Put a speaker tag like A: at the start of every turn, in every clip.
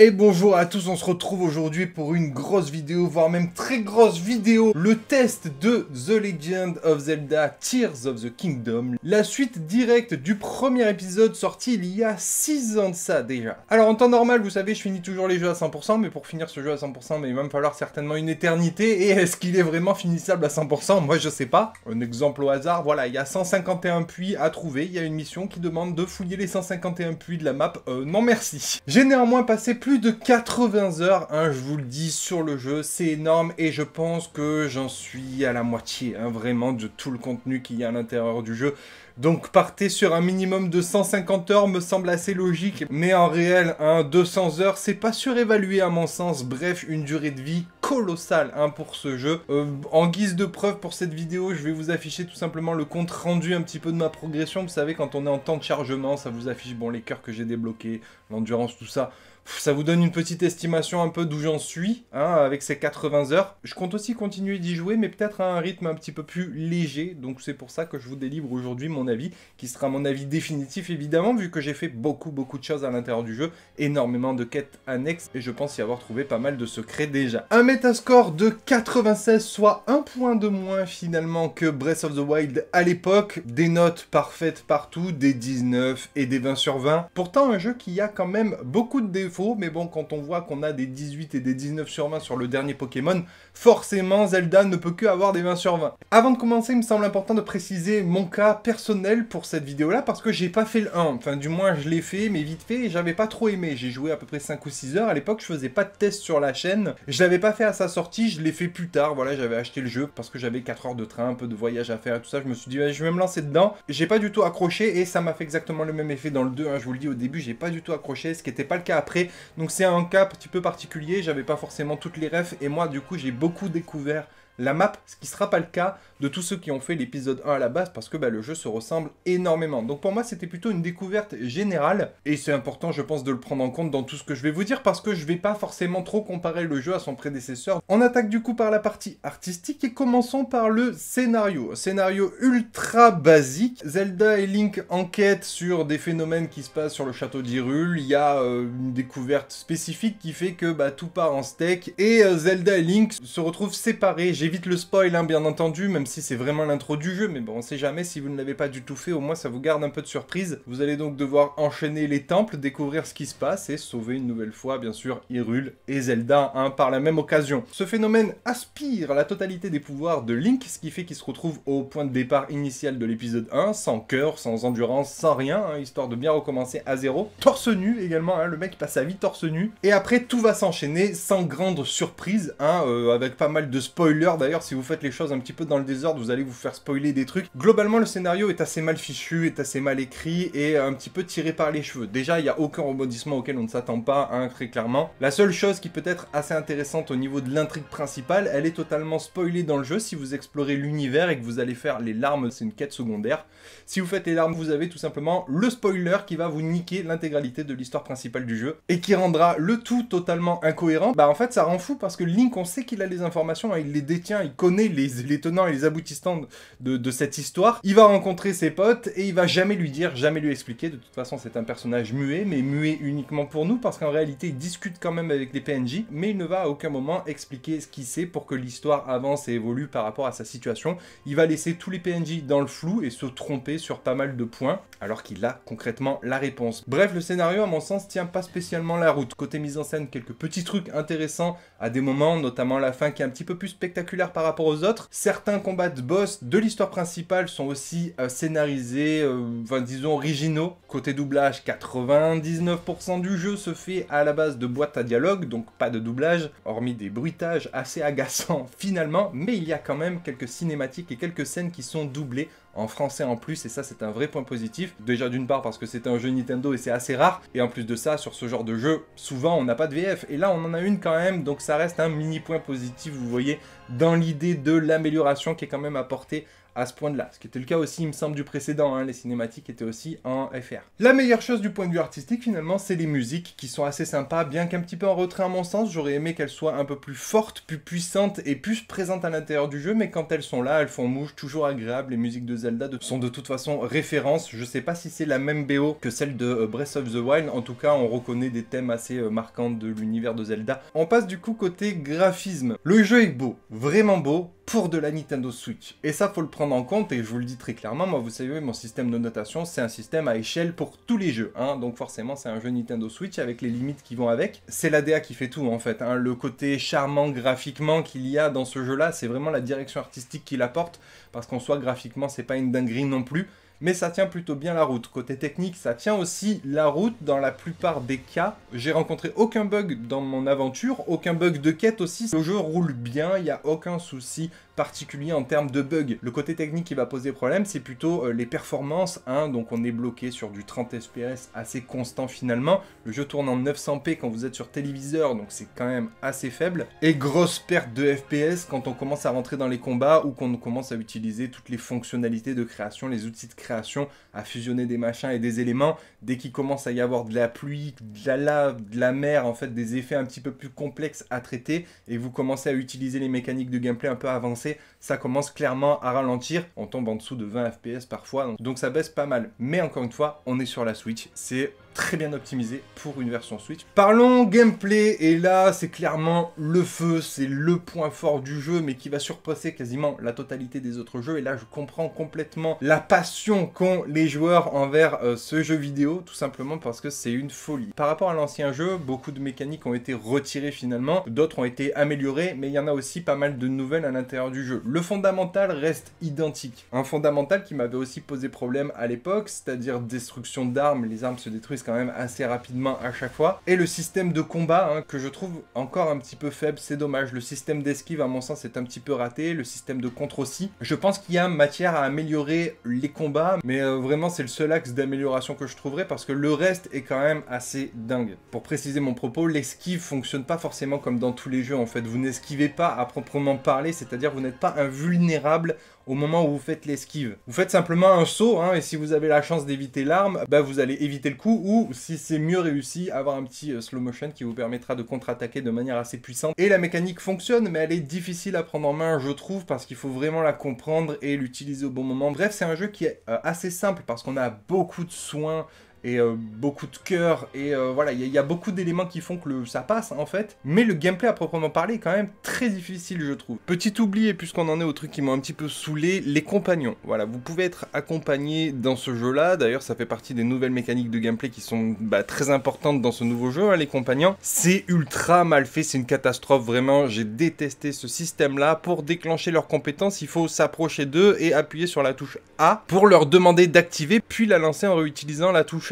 A: Et bonjour à tous, on se retrouve aujourd'hui pour une grosse vidéo, voire même très grosse vidéo, le test de The Legend of Zelda Tears of the Kingdom, la suite directe du premier épisode sorti il y a 6 ans de ça déjà. Alors en temps normal, vous savez, je finis toujours les jeux à 100%, mais pour finir ce jeu à 100%, mais il va me falloir certainement une éternité, et est-ce qu'il est vraiment finissable à 100% Moi je sais pas. Un exemple au hasard, voilà, il y a 151 puits à trouver, il y a une mission qui demande de fouiller les 151 puits de la map, euh, non merci. J'ai néanmoins passé plus plus de 80 heures, hein, je vous le dis, sur le jeu. C'est énorme et je pense que j'en suis à la moitié, hein, vraiment, de tout le contenu qu'il y a à l'intérieur du jeu. Donc partez sur un minimum de 150 heures me semble assez logique, mais en réel, hein, 200 heures, c'est pas surévalué à mon sens. Bref, une durée de vie colossale hein, pour ce jeu. Euh, en guise de preuve pour cette vidéo, je vais vous afficher tout simplement le compte rendu un petit peu de ma progression. Vous savez, quand on est en temps de chargement, ça vous affiche bon les cœurs que j'ai débloqués, l'endurance, tout ça ça vous donne une petite estimation un peu d'où j'en suis hein, avec ces 80 heures. Je compte aussi continuer d'y jouer, mais peut-être à un rythme un petit peu plus léger. Donc c'est pour ça que je vous délivre aujourd'hui mon avis, qui sera mon avis définitif évidemment, vu que j'ai fait beaucoup beaucoup de choses à l'intérieur du jeu, énormément de quêtes annexes, et je pense y avoir trouvé pas mal de secrets déjà. Un métascore de 96, soit un point de moins finalement que Breath of the Wild à l'époque. Des notes parfaites partout, des 19 et des 20 sur 20. Pourtant un jeu qui a quand même beaucoup de défauts mais bon, quand on voit qu'on a des 18 et des 19 sur 20 sur le dernier Pokémon, forcément Zelda ne peut que avoir des 20 sur 20. Avant de commencer, il me semble important de préciser mon cas personnel pour cette vidéo-là, parce que j'ai pas fait le 1, enfin du moins je l'ai fait, mais vite fait, j'avais pas trop aimé, j'ai joué à peu près 5 ou 6 heures, à l'époque je faisais pas de test sur la chaîne, je l'avais pas fait à sa sortie, je l'ai fait plus tard, voilà, j'avais acheté le jeu parce que j'avais 4 heures de train, un peu de voyage à faire et tout ça, je me suis dit, je vais me lancer dedans, j'ai pas du tout accroché et ça m'a fait exactement le même effet dans le 2, hein. je vous le dis au début, j'ai pas du tout accroché, ce qui n'était pas le cas après, donc c'est un cas un petit peu particulier, j'avais pas forcément toutes les refs et moi du coup j'ai beaucoup découvert la map, ce qui ne sera pas le cas de tous ceux qui ont fait l'épisode 1 à la base parce que bah, le jeu se ressemble énormément. Donc pour moi, c'était plutôt une découverte générale et c'est important, je pense, de le prendre en compte dans tout ce que je vais vous dire parce que je vais pas forcément trop comparer le jeu à son prédécesseur. On attaque du coup par la partie artistique et commençons par le scénario. Scénario ultra basique. Zelda et Link enquêtent sur des phénomènes qui se passent sur le château d'Hyrule. Il y a euh, une découverte spécifique qui fait que bah, tout part en steak et euh, Zelda et Link se retrouvent séparés évite le spoil, hein, bien entendu, même si c'est vraiment l'intro du jeu, mais bon, on sait jamais, si vous ne l'avez pas du tout fait, au moins ça vous garde un peu de surprise. Vous allez donc devoir enchaîner les temples, découvrir ce qui se passe et sauver une nouvelle fois, bien sûr, Hyrule et Zelda hein, par la même occasion. Ce phénomène aspire la totalité des pouvoirs de Link, ce qui fait qu'il se retrouve au point de départ initial de l'épisode 1, sans cœur, sans endurance, sans rien, hein, histoire de bien recommencer à zéro. Torse nu également, le mec passe sa vie torse nu. Et après, tout va s'enchaîner sans grande surprise, euh, avec pas mal de spoilers d'ailleurs, si vous faites les choses un petit peu dans le désordre, vous allez vous faire spoiler des trucs. Globalement, le scénario est assez mal fichu, est assez mal écrit et un petit peu tiré par les cheveux. Déjà, il n'y a aucun rebondissement auquel on ne s'attend pas, hein, très clairement. La seule chose qui peut être assez intéressante au niveau de l'intrigue principale, elle est totalement spoilée dans le jeu si vous explorez l'univers et que vous allez faire les larmes, c'est une quête secondaire. Si vous faites les larmes, vous avez tout simplement le spoiler qui va vous niquer l'intégralité de l'histoire principale du jeu et qui rendra le tout totalement incohérent. Bah en fait, ça rend fou parce que Link, on sait qu'il a les informations et il les détient il connaît les, tenants et les aboutissants de, cette histoire. Il va rencontrer ses potes et il va jamais lui dire, jamais lui expliquer. De toute façon, c'est un personnage muet, mais muet uniquement pour nous parce qu'en réalité, il discute quand même avec les PNJ, mais il ne va à aucun moment expliquer ce qu'il sait pour que l'histoire avance et évolue par rapport à sa situation. Il va laisser tous les PNJ dans le flou et se tromper sur pas mal de points alors qu'il a concrètement la réponse. Bref, le scénario, à mon sens, tient pas spécialement la route. Côté mise en scène, quelques petits trucs intéressants à des moments, notamment la fin qui est un petit peu plus spectaculaire par rapport aux autres. Certains combats de boss de l'histoire principale sont aussi euh, scénarisés, euh, disons originaux. Côté doublage, 99% du jeu se fait à la base de boîtes à dialogue, donc pas de doublage, hormis des bruitages assez agaçants finalement, mais il y a quand même quelques cinématiques et quelques scènes qui sont doublées en français en plus, et ça c'est un vrai point positif. Déjà d'une part parce que c'est un jeu Nintendo et c'est assez rare, et en plus de ça, sur ce genre de jeu, souvent on n'a pas de VF, et là on en a une quand même, donc ça reste un mini point positif, vous voyez, dans l'idée de l'amélioration qui est quand même apportée à ce point de là. Ce qui était le cas aussi, il me semble, du précédent. Hein. Les cinématiques étaient aussi en FR. La meilleure chose du point de vue artistique, finalement, c'est les musiques qui sont assez sympas, bien qu'un petit peu en retrait à mon sens. J'aurais aimé qu'elles soient un peu plus fortes, plus puissantes et plus présentes à l'intérieur du jeu, mais quand elles sont là, elles font mouche, toujours agréable. Les musiques de Zelda sont de toute façon références. Je sais pas si c'est la même BO que celle de euh, Breath of the Wild. En tout cas, on reconnaît des thèmes assez euh, marquants de l'univers de Zelda. On passe du coup côté graphisme. Le jeu est beau, vraiment beau, pour de la Nintendo Switch. Et ça, faut le prendre en compte, et je vous le dis très clairement, moi vous savez, mon système de notation, c'est un système à échelle pour tous les jeux. Hein. donc forcément, c'est un jeu Nintendo Switch avec les limites qui vont avec. C'est la DA qui fait tout en fait. Hein. le côté charmant graphiquement qu'il y a dans ce jeu-là, c'est vraiment la direction artistique qui l'apporte Parce qu'en soi, graphiquement, c'est pas une dinguerie non plus mais ça tient plutôt bien la route. Côté technique, ça tient aussi la route dans la plupart des cas. J'ai rencontré aucun bug dans mon aventure, aucun bug de quête aussi. Le jeu roule bien, il n'y a aucun souci particulier en termes de bugs. Le côté technique qui va poser problème, c'est plutôt euh, les performances. Hein. donc on est bloqué sur du 30 fps assez constant finalement. Le jeu tourne en 900p quand vous êtes sur téléviseur, donc c'est quand même assez faible. Et grosse perte de fps quand on commence à rentrer dans les combats ou qu'on commence à utiliser toutes les fonctionnalités de création, les outils de création, à fusionner des machins et des éléments. Dès qu'il commence à y avoir de la pluie, de la lave, de la mer, en fait des effets un petit peu plus complexes à traiter et vous commencez à utiliser les mécaniques de gameplay un peu avancées ça commence clairement à ralentir. On tombe en dessous de 20 FPS parfois, donc ça baisse pas mal. Mais encore une fois, on est sur la Switch, c'est très bien optimisé pour une version Switch. Parlons gameplay, et là c'est clairement le feu, c'est le point fort du jeu, mais qui va surpasser quasiment la totalité des autres jeux, et là je comprends complètement la passion qu'ont les joueurs envers euh, ce jeu vidéo, tout simplement parce que c'est une folie. Par rapport à l'ancien jeu, beaucoup de mécaniques ont été retirées finalement, d'autres ont été améliorées, mais il y en a aussi pas mal de nouvelles à l'intérieur du jeu. Le fondamental reste identique. Un fondamental qui m'avait aussi posé problème à l'époque, c'est-à-dire destruction d'armes, les armes se détruisent quand même assez rapidement à chaque fois. Et le système de combat, hein, que je trouve encore un petit peu faible, c'est dommage. Le système d'esquive, à mon sens, est un petit peu raté. Le système de contre aussi. Je pense qu'il y a matière à améliorer les combats, mais euh, vraiment, c'est le seul axe d'amélioration que je trouverai, parce que le reste est quand même assez dingue. Pour préciser mon propos, l'esquive fonctionne pas forcément comme dans tous les jeux, en fait. Vous n'esquivez pas à proprement parler, c'est-à-dire vous n'êtes pas invulnérable au moment où vous faites l'esquive. Vous faites simplement un saut, hein, et si vous avez la chance d'éviter l'arme, bah vous allez éviter le coup, ou si c'est mieux réussi, avoir un petit euh, slow motion qui vous permettra de contre-attaquer de manière assez puissante. Et la mécanique fonctionne, mais elle est difficile à prendre en main, je trouve, parce qu'il faut vraiment la comprendre et l'utiliser au bon moment. Bref, c'est un jeu qui est euh, assez simple, parce qu'on a beaucoup de soins et euh, beaucoup de cœur, et euh, voilà, il y, a beaucoup d'éléments qui font que le, ça passe en fait. Mais le gameplay à proprement parler est quand même très difficile, je trouve. Petit oubli, et puisqu'on en est au truc qui m'a un petit peu saoulé, les compagnons. Voilà, vous pouvez être accompagné dans ce jeu-là. D'ailleurs, ça fait partie des nouvelles mécaniques de gameplay qui sont bah, très importantes dans ce nouveau jeu, hein, les compagnons. C'est ultra mal fait, c'est une catastrophe, vraiment. J'ai détesté ce système-là. Pour déclencher leurs compétences, il faut s'approcher d'eux et appuyer sur la touche A pour leur demander d'activer, puis la lancer en réutilisant la touche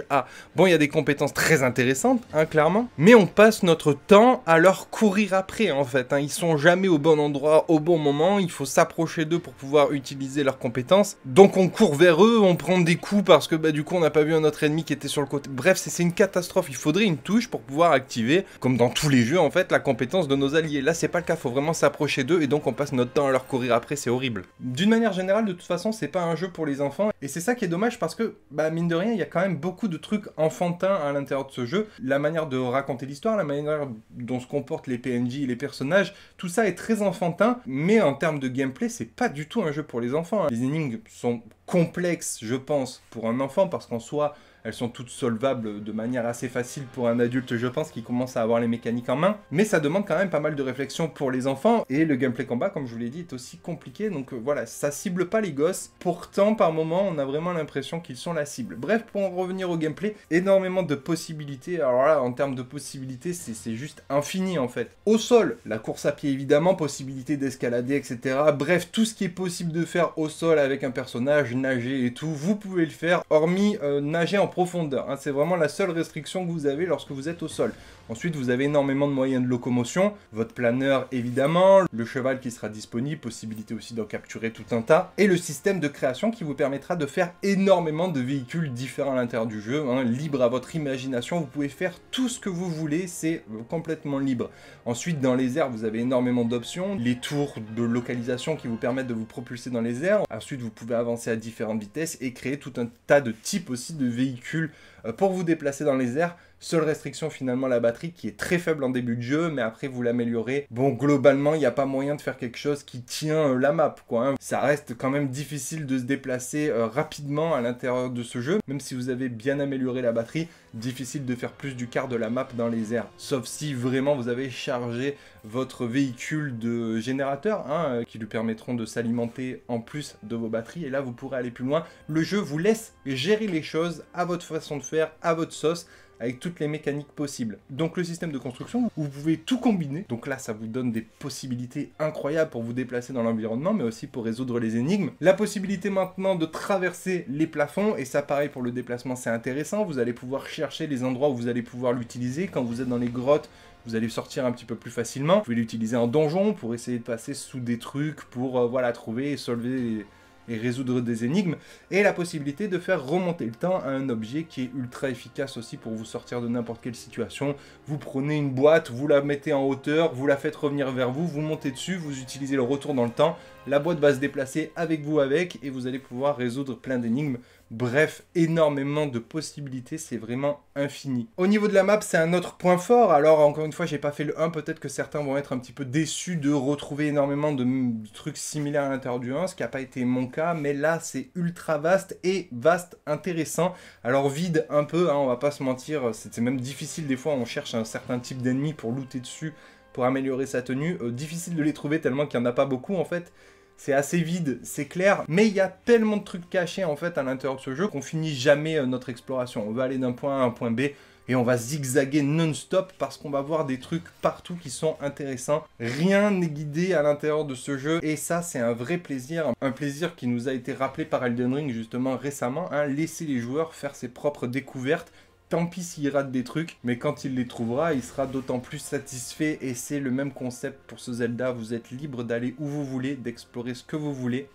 A: Bon, il y a des compétences très intéressantes, hein, clairement, mais on passe notre temps à leur courir après, en fait. Hein. Ils sont jamais au bon endroit, au bon moment, il faut s'approcher d'eux pour pouvoir utiliser leurs compétences. Donc on court vers eux, on prend des coups parce que bah, du coup on n'a pas vu un autre ennemi qui était sur le côté. Bref, c'est une catastrophe, il faudrait une touche pour pouvoir activer, comme dans tous les jeux en fait, la compétence de nos alliés. Là c'est pas le cas, faut vraiment s'approcher d'eux et donc on passe notre temps à leur courir après, c'est horrible. D'une manière générale, de toute façon, c'est pas un jeu pour les enfants et c'est ça qui est dommage parce que, bah mine de rien, il y a quand même beaucoup de trucs enfantins à l'intérieur de ce jeu. La manière de raconter l'histoire, la manière dont se comportent les PNJ les personnages, tout ça est très enfantin, mais en termes de gameplay, c'est pas du tout un jeu pour les enfants. Hein. Les énigmes sont complexes, je pense, pour un enfant, parce qu'en soi, elles sont toutes solvables de manière assez facile pour un adulte, je pense, qui commence à avoir les mécaniques en main. Mais ça demande quand même pas mal de réflexion pour les enfants. Et le gameplay combat, comme je vous l'ai dit, est aussi compliqué. Donc euh, voilà, ça cible pas les gosses. Pourtant, par moment, on a vraiment l'impression qu'ils sont la cible. Bref, pour en revenir au gameplay, énormément de possibilités. Alors là, en termes de possibilités, c'est juste infini en fait. Au sol, la course à pied évidemment, possibilité d'escalader, etc. Bref, tout ce qui est possible de faire au sol avec un personnage, nager et tout, vous pouvez le faire. Hormis euh, nager en Hein. C'est vraiment la seule restriction que vous avez lorsque vous êtes au sol. Ensuite, vous avez énormément de moyens de locomotion, votre planeur évidemment, le cheval qui sera disponible, possibilité aussi d'en capturer tout un tas, et le système de création qui vous permettra de faire énormément de véhicules différents à l'intérieur du jeu, hein. libre à votre imagination, vous pouvez faire tout ce que vous voulez, c'est complètement libre. Ensuite, dans les airs, vous avez énormément d'options, les tours de localisation qui vous permettent de vous propulser dans les airs, ensuite vous pouvez avancer à différentes vitesses et créer tout un tas de types aussi de véhicules euh, pour vous déplacer dans les airs. Seule restriction finalement la batterie qui est très faible en début de jeu, mais après vous l'améliorez. Bon, globalement, il n'y a pas moyen de faire quelque chose qui tient euh, la map, quoi. Hein. Ça reste quand même difficile de se déplacer euh, rapidement à l'intérieur de ce jeu, même si vous avez bien amélioré la batterie difficile de faire plus du quart de la map dans les airs. Sauf si vraiment vous avez chargé votre véhicule de générateur hein, euh, qui lui permettront de s'alimenter en plus de vos batteries, et là vous pourrez aller plus loin. Le jeu vous laisse gérer les choses à votre façon de faire, à votre sauce, avec toutes les mécaniques possibles. Donc le système de construction, vous pouvez tout combiner. Donc là, ça vous donne des possibilités incroyables pour vous déplacer dans l'environnement, mais aussi pour résoudre les énigmes. La possibilité maintenant de traverser les plafonds, et ça pareil pour le déplacement, c'est intéressant. Vous allez pouvoir chercher les endroits où vous allez pouvoir l'utiliser. Quand vous êtes dans les grottes, vous allez sortir un petit peu plus facilement. Vous pouvez l'utiliser en donjon pour essayer de passer sous des trucs, pour euh, voilà, trouver et solver et résoudre des énigmes, et la possibilité de faire remonter le temps à un objet qui est ultra efficace aussi pour vous sortir de n'importe quelle situation. Vous prenez une boîte, vous la mettez en hauteur, vous la faites revenir vers vous, vous montez dessus, vous utilisez le retour dans le temps, la boîte va se déplacer avec vous avec, et vous allez pouvoir résoudre plein d'énigmes Bref, énormément de possibilités, c'est vraiment infini. Au niveau de la map, c'est un autre point fort. Alors, encore une fois, j'ai pas fait le 1, peut-être que certains vont être un petit peu déçus de retrouver énormément de, trucs similaires à l'intérieur du 1, ce qui n'a pas été mon cas, mais là, c'est ultra vaste et vaste, intéressant. Alors, vide un peu, hein, on va pas se mentir, c'est même difficile des fois, on cherche un certain type d'ennemi pour looter dessus, pour améliorer sa tenue. Euh, difficile de les trouver tellement qu'il n'y en a pas beaucoup en fait c'est assez vide, c'est clair, mais il y a tellement de trucs cachés en fait à l'intérieur de ce jeu qu'on finit jamais euh, notre exploration. On va aller d'un point A à un point B et on va zigzaguer non-stop parce qu'on va voir des trucs partout qui sont intéressants. Rien n'est guidé à l'intérieur de ce jeu et ça c'est un vrai plaisir, un plaisir qui nous a été rappelé par Elden Ring justement récemment, hein. laisser les joueurs faire ses propres découvertes Tant pis s'il rate des trucs, mais quand il les trouvera, il sera d'autant plus satisfait et c'est le même concept pour ce Zelda. Vous êtes libre d'aller où vous voulez, d'explorer ce que vous voulez.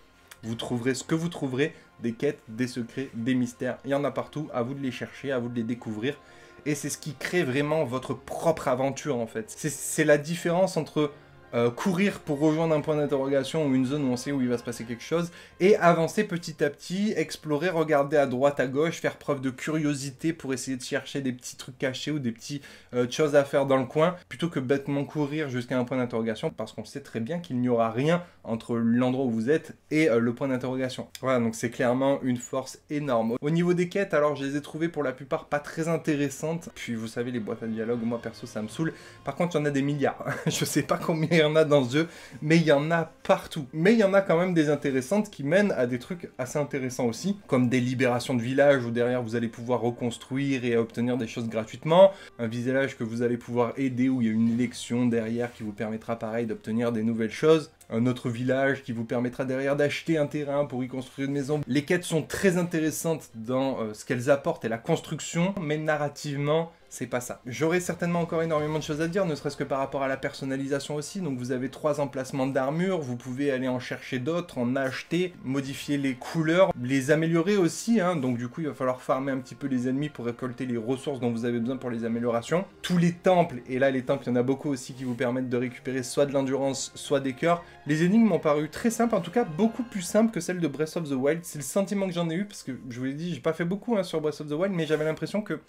A: Vous trouverez ce que vous trouverez, des quêtes, des secrets, des mystères. Il y en a partout, à vous de les chercher, à vous de les découvrir. Et c'est ce qui crée vraiment votre propre aventure en fait. C'est la différence entre euh, courir pour rejoindre un point d'interrogation ou une zone où on sait où il va se passer quelque chose, et avancer petit à petit, explorer, regarder à droite, à gauche, faire preuve de curiosité pour essayer de chercher des petits trucs cachés ou des petites euh, choses à faire dans le coin, plutôt que bêtement courir jusqu'à un point d'interrogation, parce qu'on sait très bien qu'il n'y aura rien entre l'endroit où vous êtes et euh, le point d'interrogation. Voilà, donc c'est clairement une force énorme. Au niveau des quêtes, alors je les ai trouvées pour la plupart pas très intéressantes, puis vous savez, les boîtes à dialogue, moi perso, ça me saoule. Par contre, il y en a des milliards, je sais pas combien y en a dans The mais il y en a partout. Mais il y en a quand même des intéressantes qui mènent à des trucs assez intéressants aussi, comme des libérations de villages où derrière vous allez pouvoir reconstruire et obtenir des choses gratuitement, un visage que vous allez pouvoir aider où il y a une élection derrière qui vous permettra pareil d'obtenir des nouvelles choses, un autre village qui vous permettra derrière d'acheter un terrain pour y construire une maison. Les quêtes sont très intéressantes dans euh, ce qu'elles apportent et la construction, mais narrativement, c'est pas ça. J'aurais certainement encore énormément de choses à dire, ne serait-ce que par rapport à la personnalisation aussi. Donc vous avez trois emplacements d'armure, vous pouvez aller en chercher d'autres, en acheter, modifier les couleurs, les améliorer aussi. Hein. Donc du coup, il va falloir farmer un petit peu les ennemis pour récolter les ressources dont vous avez besoin pour les améliorations. Tous les temples, et là les temples, il y en a beaucoup aussi qui vous permettent de récupérer soit de l'endurance, soit des cœurs. Les énigmes m'ont paru très simples, en tout cas beaucoup plus simples que celles de Breath of the Wild. C'est le sentiment que j'en ai eu parce que je vous l'ai dit, j'ai pas fait beaucoup hein, sur Breath of the Wild, mais j'avais l'impression que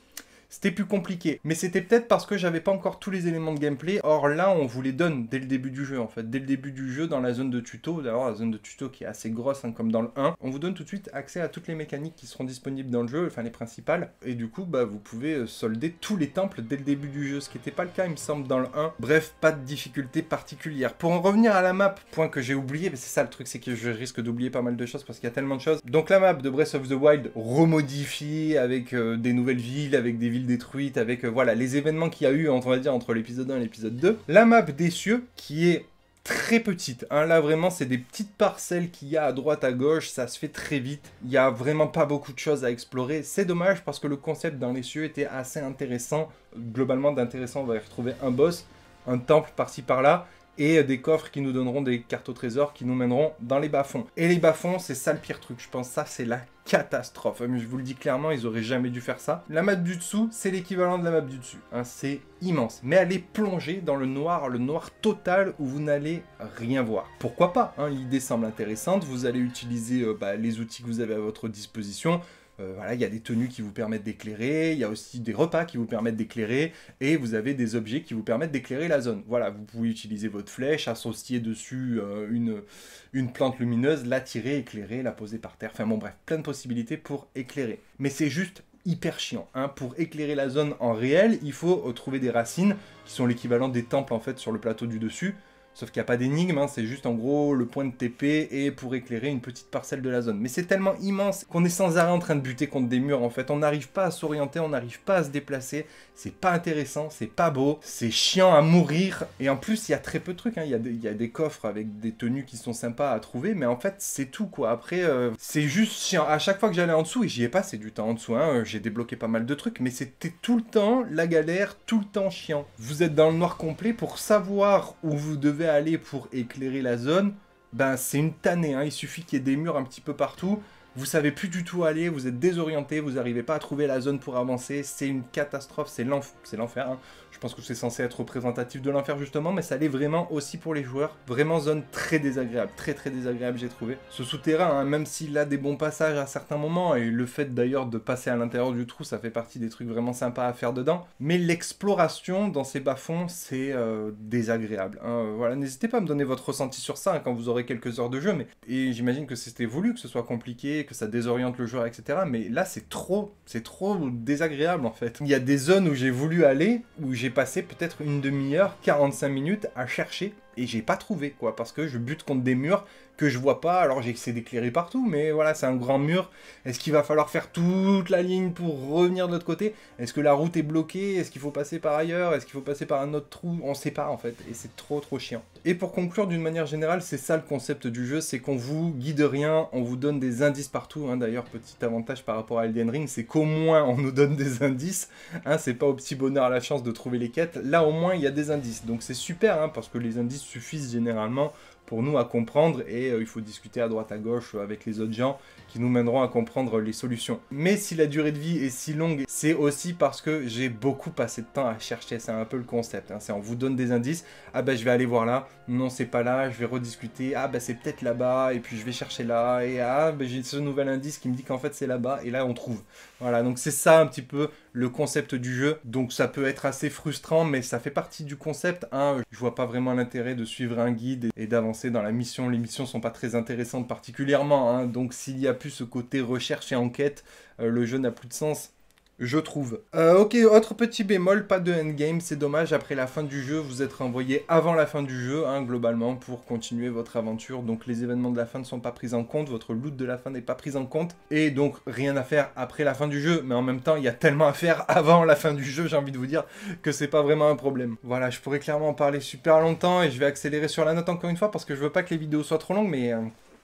A: c'était plus compliqué. Mais c'était peut-être parce que j'avais pas encore tous les éléments de gameplay. Or là, on vous les donne dès le début du jeu, en fait. Dès le début du jeu, dans la zone de tuto, d'abord la zone de tuto qui est assez grosse, hein, comme dans le 1, on vous donne tout de suite accès à toutes les mécaniques qui seront disponibles dans le jeu, enfin les principales. Et du coup, bah, vous pouvez euh, solder tous les temples dès le début du jeu, ce qui n'était pas le cas, il me semble, dans le 1. Bref, pas de difficulté particulière. Pour en revenir à la map, point que j'ai oublié, mais c'est ça le truc, c'est que je risque d'oublier pas mal de choses parce qu'il y a tellement de choses. Donc la map de Breath of the Wild remodifiée avec euh, des nouvelles villes, avec des villes détruite, avec euh, voilà les événements qu'il y a eu, on va dire, entre l'épisode 1 et l'épisode 2. La map des cieux, qui est très petite. Hein. Là, vraiment, c'est des petites parcelles qu'il y a à droite, à gauche. Ça se fait très vite. Il n'y a vraiment pas beaucoup de choses à explorer. C'est dommage parce que le concept dans les cieux était assez intéressant. Globalement, d'intéressant, on va y retrouver un boss, un temple par-ci par-là et euh, des coffres qui nous donneront des cartes au trésor qui nous mèneront dans les bas-fonds. Et les bas-fonds, c'est ça le pire truc, je pense, ça c'est la catastrophe. Ah, mais je vous le dis clairement, ils auraient jamais dû faire ça. La map du dessous, c'est l'équivalent de la map du dessus. Hein. c'est immense. Mais allez plonger dans le noir, le noir total où vous n'allez rien voir. Pourquoi pas hein. L'idée semble intéressante. Vous allez utiliser euh, bah, les outils que vous avez à votre disposition. Euh, voilà, il y a des tenues qui vous permettent d'éclairer, il y a aussi des repas qui vous permettent d'éclairer, et vous avez des objets qui vous permettent d'éclairer la zone. Voilà, vous pouvez utiliser votre flèche, associer dessus euh, une, plante lumineuse, l'attirer éclairer, la poser par terre. Enfin bon, bref, plein de possibilités pour éclairer. Mais c'est juste hyper chiant. Hein. Pour éclairer la zone en réel, il faut euh, trouver des racines qui sont l'équivalent des temples en fait sur le plateau du dessus. Sauf qu'il n'y a pas d'énigme, hein, c'est juste en gros le point de TP et pour éclairer une petite parcelle de la zone. Mais c'est tellement immense qu'on est sans arrêt en train de buter contre des murs en fait. On n'arrive pas à s'orienter, on n'arrive pas à se déplacer. C'est pas intéressant, c'est pas beau, c'est chiant à mourir. Et en plus, il y a très peu de trucs. Hein. Il y, a des coffres avec des tenues qui sont sympas à trouver, mais en fait, c'est tout quoi. Après, euh, c'est juste chiant. À chaque fois que j'allais en dessous, et j'y ai passé du temps en dessous, hein, euh, j'ai débloqué pas mal de trucs, mais c'était tout le temps la galère, tout le temps chiant. Vous êtes dans le noir complet pour savoir où vous devez aller pour éclairer la zone, ben c'est une tannée. Hein. Il suffit qu'il y ait des murs un petit peu partout vous savez plus du tout aller, vous êtes désorienté, vous n'arrivez pas à trouver la zone pour avancer, c'est une catastrophe, c'est l'enfer. Hein. Je pense que c'est censé être représentatif de l'enfer justement, mais ça l'est vraiment aussi pour les joueurs. Vraiment zone très désagréable, très très désagréable j'ai trouvé. Ce souterrain, hein, même s'il a des bons passages à certains moments, et le fait d'ailleurs de passer à l'intérieur du trou, ça fait partie des trucs vraiment sympas à faire dedans, mais l'exploration dans ces bas-fonds, c'est euh, désagréable. Hein. Voilà, n'hésitez pas à me donner votre ressenti sur ça quand vous aurez quelques heures de jeu, mais... et j'imagine que c'était voulu que ce soit compliqué, que ça désoriente le joueur, etc. Mais là, c'est trop, c'est trop désagréable en fait. Il y a des zones où j'ai voulu aller, où j'ai passé peut-être une demi-heure, 45 minutes à chercher et j'ai pas trouvé quoi, parce que je bute contre des murs, que je vois pas. Alors j'ai essayé d'éclairer partout, mais voilà, c'est un grand mur. Est-ce qu'il va falloir faire toute la ligne pour revenir de l'autre côté Est-ce que la route est bloquée Est-ce qu'il faut passer par ailleurs Est-ce qu'il faut passer par un autre trou On sait pas en fait, et c'est trop trop chiant. Et pour conclure d'une manière générale, c'est ça le concept du jeu, c'est qu'on vous guide rien, on vous donne des indices partout. Hein. D'ailleurs, petit avantage par rapport à Elden Ring, c'est qu'au moins on nous donne des indices. Hein, c'est pas au petit bonheur à la chance de trouver les quêtes. Là au moins il y a des indices, donc c'est super hein, parce que les indices suffisent généralement pour nous à comprendre et euh, il faut discuter à droite à gauche euh, avec les autres gens qui nous mèneront à comprendre les solutions. Mais si la durée de vie est si longue, c'est aussi parce que j'ai beaucoup passé de temps à chercher, c'est un peu le concept, hein. c'est on vous donne des indices, ah ben je vais aller voir là, non c'est pas là, je vais rediscuter, ah ben c'est peut-être là-bas, et puis je vais chercher là, et ah ben j'ai ce nouvel indice qui me dit qu'en fait c'est là-bas, et là on trouve. Voilà, donc c'est ça un petit peu le concept du jeu. Donc ça peut être assez frustrant, mais ça fait partie du concept. Hein. Je vois pas vraiment l'intérêt de suivre un guide et d'avancer dans la mission. Les missions sont pas très intéressantes particulièrement. Hein. Donc s'il y a plus ce côté recherche et enquête, euh, le jeu n'a plus de sens je trouve. Euh, ok, autre petit bémol, pas de endgame, c'est dommage, après la fin du jeu, vous êtes renvoyé avant la fin du jeu, hein, globalement, pour continuer votre aventure, donc les événements de la fin ne sont pas pris en compte, votre loot de la fin n'est pas pris en compte, et donc rien à faire après la fin du jeu, mais en même temps, il y a tellement à faire avant la fin du jeu, j'ai envie de vous dire, que c'est pas vraiment un problème. Voilà, je pourrais clairement en parler super longtemps, et je vais accélérer sur la note encore une fois, parce que je veux pas que les vidéos soient trop longues, mais... Euh,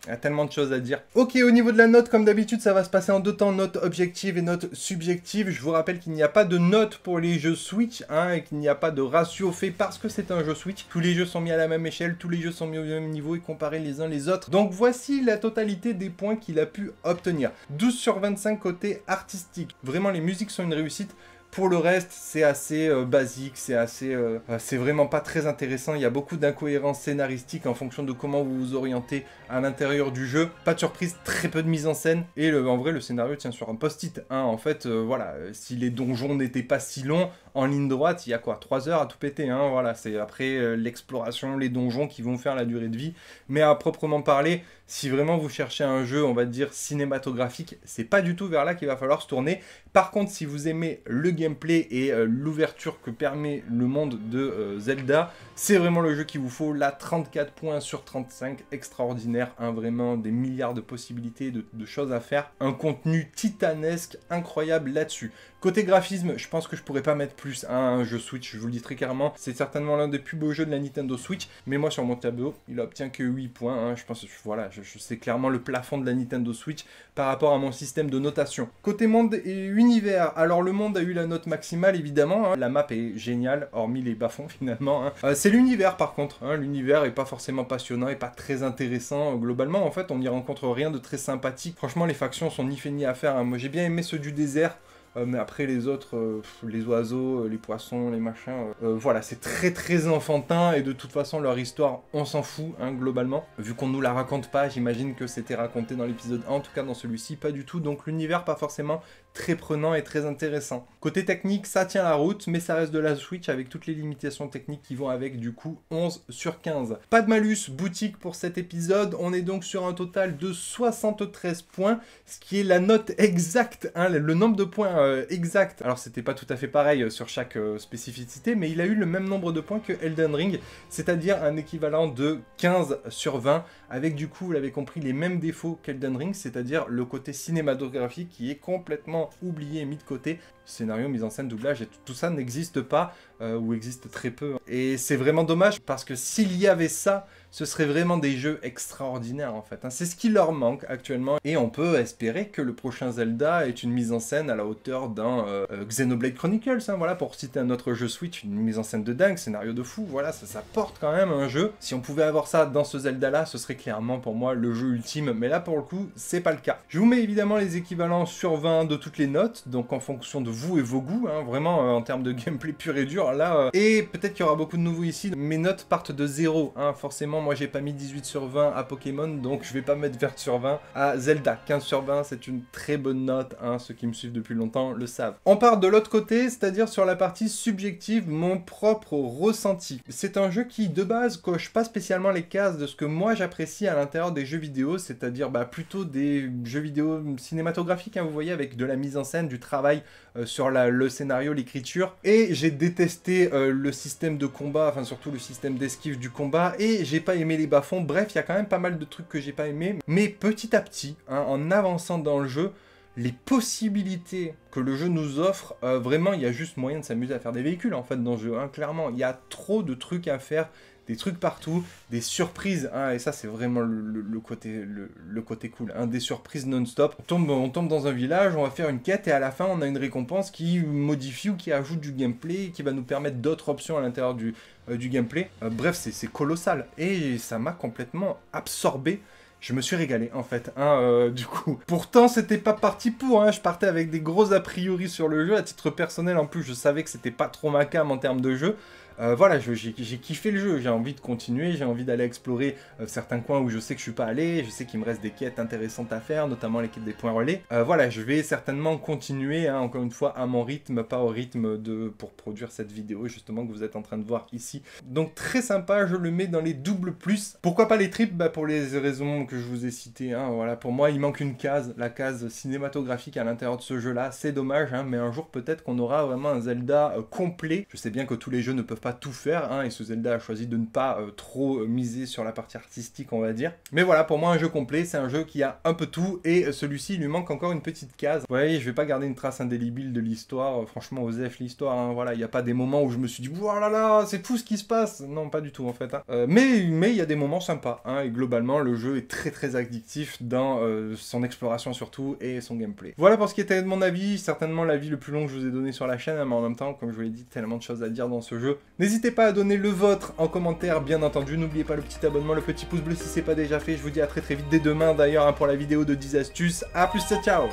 A: il y a tellement de choses à dire. Ok, au niveau de la note, comme d'habitude, ça va se passer en deux temps, note objective et note subjective. Je vous rappelle qu'il n'y a pas de note pour les jeux Switch, hein, et qu'il n'y a pas de ratio fait parce que c'est un jeu Switch. Tous les jeux sont mis à la même échelle, tous les jeux sont mis au même niveau et comparés les uns les autres. Donc voici la totalité des points qu'il a pu obtenir. 12 sur 25 côté artistique. Vraiment, les musiques sont une réussite. Pour le reste, c'est assez euh, basique, c'est assez, euh, euh, c'est vraiment pas très intéressant. Il y a beaucoup d'incohérences scénaristiques en fonction de comment vous vous orientez à l'intérieur du jeu. Pas de surprise, très peu de mise en scène. Et en vrai, le scénario tient sur un post-it. Hein. En fait, voilà, si les donjons n'étaient pas si longs, en ligne droite, il y a quoi 3 heures à tout péter. Hein, voilà, c'est après euh, l'exploration, les donjons qui vont faire la durée de vie. Mais à proprement parler, si vraiment vous cherchez un jeu, on va dire cinématographique, c'est pas du tout vers là qu'il va falloir se tourner. Par contre, si vous aimez le gameplay et euh, l'ouverture que permet le monde de euh, Zelda, c'est vraiment le jeu qu'il vous faut. Là, 34 points sur 35, extraordinaire, un hein, vraiment des milliards de possibilités, de choses à faire, un contenu titanesque incroyable là-dessus. Côté graphisme, je pense que je pourrais pas mettre plus un jeu Switch, je vous le dis très clairement. C'est certainement l'un des plus beaux jeux de la Nintendo Switch, mais moi sur mon tableau, il obtient que 8 points. Hein. Je pense, voilà, je, c'est clairement le plafond de la Nintendo Switch par rapport à mon système de notation. Côté monde et univers, alors le monde a eu la note maximale évidemment. Hein. La map est géniale, hormis les bas-fonds finalement. Hein. Euh, c'est l'univers par contre. L'univers est pas forcément passionnant et pas très intéressant globalement. En fait, on n'y rencontre rien de très sympathique. Franchement, les factions sont ni fait ni à faire. Moi j'ai bien aimé ceux du désert euh, mais après les autres, euh, les oiseaux, euh, les poissons, les machins, voilà, c'est très très enfantin et de toute façon leur histoire, on s'en fout hein, globalement. Vu qu'on nous la raconte pas, j'imagine que c'était raconté dans l'épisode 1, en tout cas dans celui-ci, pas du tout. Donc l'univers pas forcément très prenant et très intéressant. Côté technique, ça tient la route, mais ça reste de la Switch avec toutes les limitations techniques qui vont avec, du coup 11 sur 15. Pas de malus boutique pour cet épisode, on est donc sur un total de 73 points, ce qui est la note exacte, hein, le nombre de points euh, exact. Alors c'était pas tout à fait pareil euh, sur chaque euh, spécificité, mais il a eu le même nombre de points que Elden Ring, c'est-à-dire un équivalent de 15 sur 20, avec du coup, vous l'avez compris, les mêmes défauts qu'Elden Ring, c'est-à-dire le côté cinématographique qui est complètement oublié, mis de côté. Scénario, mise en scène, doublage, et tout ça n'existe pas, euh, ou existe très peu. Et c'est vraiment dommage, parce que s'il y avait ça, ce serait vraiment des jeux extraordinaires en fait. Hein. C'est ce qui leur manque actuellement et on peut espérer que le prochain Zelda est une mise en scène à la hauteur d'un euh, euh, Xenoblade Chronicles, hein. voilà, pour citer un autre jeu Switch, une mise en scène de dingue, scénario de fou, voilà, ça, ça porte quand même un jeu. Si on pouvait avoir ça dans ce Zelda là, ce serait clairement pour moi le jeu ultime, mais là pour le coup, c'est pas le cas. Je vous mets évidemment les équivalents sur 20 de toutes les notes, donc en fonction de vous et vos goûts, hein. vraiment euh, en termes de gameplay pur et dur là, et peut-être qu'il y aura beaucoup de nouveaux ici, mes notes partent de zéro, forcément moi j'ai pas mis 18 sur 20 à Pokémon, donc je vais pas mettre verte sur 20 à Zelda. 15 sur 20, c'est une très bonne note, hein, ceux qui me suivent depuis longtemps le savent. On part de l'autre côté, c'est-à-dire sur la partie subjective, mon propre ressenti. C'est un jeu qui, de base, coche pas spécialement les cases de ce que moi j'apprécie à l'intérieur des jeux vidéo, c'est-à-dire bah, plutôt des jeux vidéo cinématographiques, hein, vous voyez, avec de la mise en scène, du travail euh, sur le scénario, l'écriture. Et j'ai détesté euh, le système de combat, enfin surtout le système d'esquive du combat, et j'ai pas aimé les bas-fonds. Bref, il y a quand même pas mal de trucs que j'ai pas aimé. Mais petit à petit, hein, en avançant dans le jeu, les possibilités que le jeu nous offre, euh, vraiment, il y a juste moyen de s'amuser à faire des véhicules en fait dans le jeu. Hein, clairement, il y a trop de trucs à faire des trucs partout, des surprises, hein, et ça c'est vraiment le, côté, le, côté cool, hein, des surprises non-stop. On tombe, on tombe dans un village, on va faire une quête, et à la fin on a une récompense qui modifie ou qui ajoute du gameplay, qui va nous permettre d'autres options à l'intérieur du, euh, gameplay. Euh, bref, c'est colossal, et ça m'a complètement absorbé je me suis régalé en fait, hein, euh, du coup. Pourtant, c'était pas parti pour, je partais avec des gros a priori sur le jeu, à titre personnel en plus, je savais que c'était pas trop ma cam en termes de jeu, euh, voilà, j'ai kiffé le jeu, j'ai envie de continuer, j'ai envie d'aller explorer euh, certains coins où je sais que je suis pas allé, je sais qu'il me reste des quêtes intéressantes à faire, notamment les quêtes des points relais. Euh, voilà, je vais certainement continuer, hein, encore une fois, à mon rythme, pas au rythme de pour produire cette vidéo justement que vous êtes en train de voir ici. Donc très sympa, je le mets dans les doubles plus. Pourquoi pas les triples bah, Pour les raisons que je vous ai citées. Hein, voilà, pour moi, il manque une case, la case cinématographique à l'intérieur de ce jeu-là. C'est dommage, hein, mais un jour peut-être qu'on aura vraiment un Zelda complet. Je sais bien que tous les jeux ne peuvent pas tout faire, hein, et ce Zelda a choisi de ne pas euh, trop miser sur la partie artistique, on va dire. Mais voilà, pour moi, un jeu complet, c'est un jeu qui a un peu tout, et euh, celui-ci, il lui manque encore une petite case. Vous voyez, je vais pas garder une trace indélébile de l'histoire, euh, franchement, Osef, l'histoire, hein, voilà, il n'y a pas des moments où je me suis dit, voilà, là, là, c'est fou ce qui se passe Non, pas du tout, en fait. Hein. Mais mais il y a des moments sympas, et globalement, le jeu est très très addictif dans son exploration surtout, et son gameplay. Voilà pour ce qui était de mon avis, certainement l'avis le plus long que je vous ai donné sur la chaîne, mais en même temps, comme je vous l'ai dit, tellement de choses à dire dans ce jeu. N'hésitez pas à donner le vôtre en commentaire, bien entendu. N'oubliez pas le petit abonnement, le petit pouce bleu si c'est pas déjà fait. Je vous dis à très très vite dès demain d'ailleurs hein, pour la vidéo de 10 astuces. A plus, ciao